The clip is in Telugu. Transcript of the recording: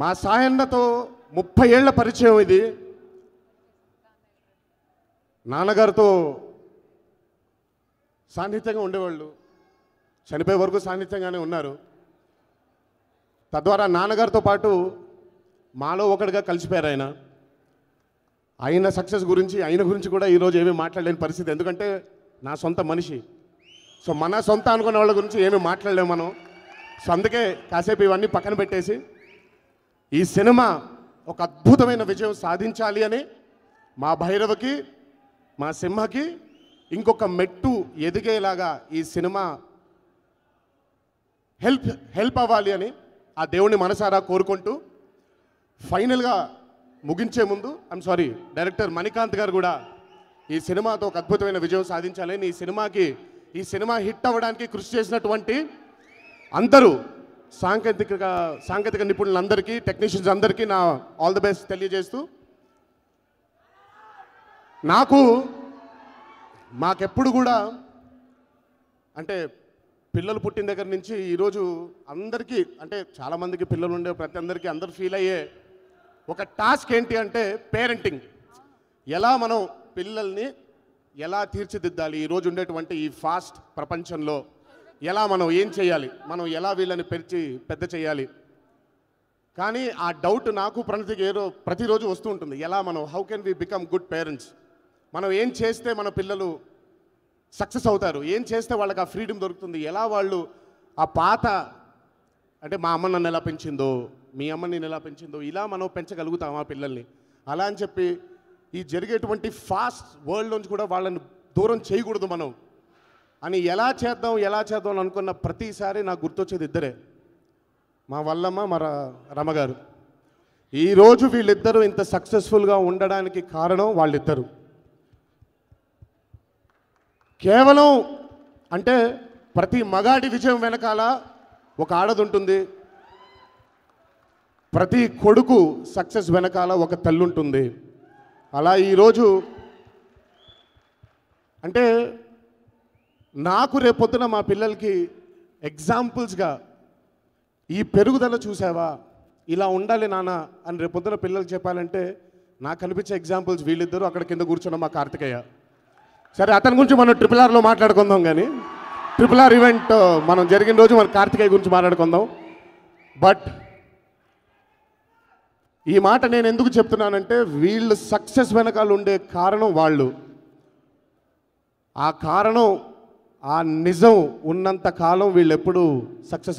మా సాయన్నతో ముప్పై ఏళ్ల పరిచయం ఇది నాన్నగారితో సాన్నిహిత్యంగా ఉండేవాళ్ళు చనిపోయే వరకు సాన్నిహిత్యంగానే ఉన్నారు తద్వారా నాన్నగారితో పాటు మాలో ఒకటిగా కలిసిపోయారు ఆయన ఆయన సక్సెస్ గురించి ఆయన గురించి కూడా ఈరోజు ఏమీ మాట్లాడలేని పరిస్థితి ఎందుకంటే నా సొంత మనిషి సో మన సొంత అనుకునే వాళ్ళ గురించి ఏమీ మాట్లాడలేము మనం సో అందుకే కాసేపు ఇవన్నీ పక్కన పెట్టేసి ఈ సినిమా ఒక అద్భుతమైన విజయం సాధించాలి అని మా భైరవకి మా సింహకి ఇంకొక మెట్టు ఎదిగేలాగా ఈ సినిమా హెల్ప్ హెల్ప్ అవ్వాలి అని ఆ దేవుణ్ణి మనసారా కోరుకుంటూ ఫైనల్గా ముగించే ముందు ఐమ్ సారీ డైరెక్టర్ మణికాంత్ గారు కూడా ఈ సినిమాతో ఒక అద్భుతమైన విజయం సాధించాలని ఈ సినిమాకి ఈ సినిమా హిట్ అవ్వడానికి కృషి చేసినటువంటి అందరూ సాంకేతిక సాంకేతిక నిపుణులందరికీ టెక్నీషియన్స్ అందరికీ నా ఆల్ ది బెస్ట్ తెలియజేస్తూ నాకు మాకెప్పుడు కూడా అంటే పిల్లలు పుట్టిన దగ్గర నుంచి ఈరోజు అందరికీ అంటే చాలామందికి పిల్లలు ఉండే ప్రతి అందరికీ అందరు ఫీల్ అయ్యే ఒక టాస్క్ ఏంటి అంటే పేరెంటింగ్ ఎలా మనం పిల్లల్ని ఎలా తీర్చిదిద్దాలి ఈరోజు ఉండేటువంటి ఈ ఫాస్ట్ ప్రపంచంలో ఎలా మనం ఏం చేయాలి మనం ఎలా వీళ్ళని పెరిచి పెద్ద చేయాలి కానీ ఆ డౌట్ నాకు ప్రణతికి ఏదో ప్రతిరోజు వస్తూ ఉంటుంది ఎలా మనం how can we become good parents మనం ఏం చేస్తే మన పిల్లలు సక్సెస్ అవుతారు ఏం చేస్తే వాళ్ళకి ఆ ఫ్రీడమ్ దొరుకుతుంది ఎలా వాళ్ళు ఆ పాత అంటే మా అమ్మ నన్ను ఎలా పెంచిందో మీ అమ్మ నేను ఎలా పెంచిందో ఇలా మనం పెంచగలుగుతాం ఆ పిల్లల్ని అలా అని చెప్పి ఈ జరిగేటువంటి ఫాస్ట్ వరల్డ్ నుంచి కూడా వాళ్ళని దూరం చేయకూడదు మనం అని ఎలా చేద్దాం ఎలా చేద్దాం అని అనుకున్న ప్రతిసారి నాకు గుర్తొచ్చేది ఇద్దరే మా వల్లమ్మ మా రమగారు ఈరోజు వీళ్ళిద్దరూ ఇంత సక్సెస్ఫుల్గా ఉండడానికి కారణం వాళ్ళిద్దరు కేవలం అంటే ప్రతి మగాడి విజయం వెనకాల ఒక ఆడది ఉంటుంది ప్రతి కొడుకు సక్సెస్ వెనకాల ఒక తల్లుంటుంది అలా ఈరోజు అంటే నాకు రేపొద్దున మా పిల్లలకి ఎగ్జాంపుల్స్గా ఈ పెరుగుదల చూసావా ఇలా ఉండాలి నాన్న అని రేపొద్దున పిల్లలు చెప్పాలంటే నాకు కనిపించే ఎగ్జాంపుల్స్ వీళ్ళిద్దరూ అక్కడ కింద కూర్చున్న మా కార్తికేయ సరే అతని గురించి మనం ట్రిపుల్ ఆర్లో మాట్లాడుకుందాం కానీ ట్రిపుల్ ఆర్ ఈవెంట్ మనం జరిగిన రోజు మన కార్తికేయ గురించి మాట్లాడుకుందాం బట్ ఈ మాట నేను ఎందుకు చెప్తున్నానంటే వీళ్ళు సక్సెస్ వెనకాల ఉండే కారణం వాళ్ళు ఆ కారణం ఆ నిజం ఉన్నంత కాలం వీళ్ళు ఎప్పుడు సక్సెస్